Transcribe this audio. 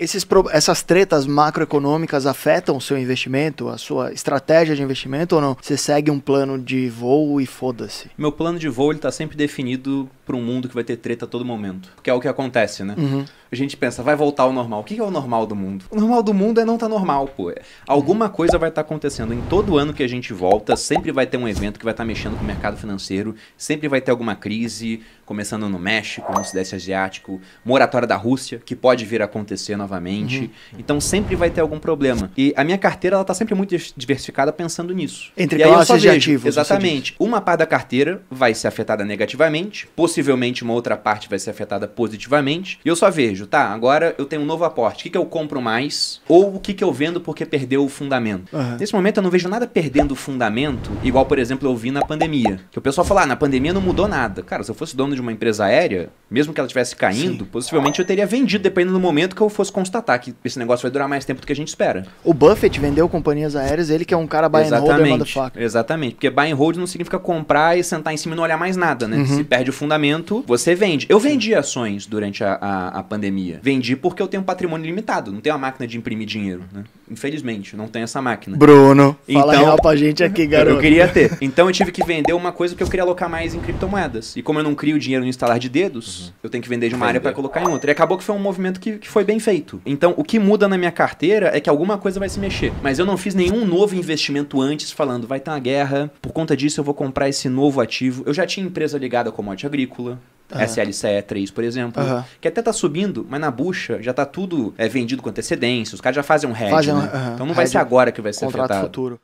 Esses, essas tretas macroeconômicas afetam o seu investimento, a sua estratégia de investimento ou não? Você segue um plano de voo e foda-se? Meu plano de voo ele tá sempre definido para um mundo que vai ter treta a todo momento. Que é o que acontece, né? Uhum. A gente pensa, vai voltar ao normal. O que é o normal do mundo? O normal do mundo é não tá normal, pô. É, alguma uhum. coisa vai estar tá acontecendo. Em todo ano que a gente volta, sempre vai ter um evento que vai estar tá mexendo com o mercado financeiro, sempre vai ter alguma crise, começando no México, no Sudeste Asiático, moratória da Rússia, que pode vir a acontecer novamente novamente. Uhum. Então sempre vai ter algum problema. E a minha carteira ela tá sempre muito diversificada pensando nisso. Entre e classes de ativos. Exatamente. Uma parte da carteira vai ser afetada negativamente, possivelmente uma outra parte vai ser afetada positivamente. E eu só vejo, tá, agora eu tenho um novo aporte. O que, que eu compro mais? Ou o que, que eu vendo porque perdeu o fundamento? Uhum. Nesse momento eu não vejo nada perdendo o fundamento, igual, por exemplo, eu vi na pandemia. Que o pessoal fala, ah, na pandemia não mudou nada. Cara, se eu fosse dono de uma empresa aérea, mesmo que ela estivesse caindo, Sim. possivelmente eu teria vendido, dependendo do momento que eu fosse constatar que esse negócio vai durar mais tempo do que a gente espera. O Buffett vendeu companhias aéreas, ele que é um cara buy exatamente, and hold, Exatamente, porque buy and hold não significa comprar e sentar em cima e não olhar mais nada, né? Uhum. Se perde o fundamento, você vende. Eu vendi ações durante a, a, a, pandemia. Vendi porque eu tenho um patrimônio limitado, não tenho uma máquina de imprimir dinheiro, né? Infelizmente, não tenho essa máquina. Bruno, então, fala real pra gente aqui, garoto. Eu queria ter. Então eu tive que vender uma coisa que eu queria alocar mais em criptomoedas. E como eu não crio dinheiro no instalar de dedos, uhum. eu tenho que vender de uma vender. área para colocar em outra. E acabou que foi um movimento que, que foi bem feito muito. Então, o que muda na minha carteira é que alguma coisa vai se mexer. Mas eu não fiz nenhum novo investimento antes falando, vai estar uma guerra, por conta disso eu vou comprar esse novo ativo. Eu já tinha empresa ligada a morte agrícola, Uhum. SLCE3, por exemplo, uhum. que até tá subindo, mas na bucha já tá tudo é, vendido com antecedência, os caras já fazem um hedge, fazem, né? uhum. Então não vai ser agora que vai ser contrato afetado. Futuro.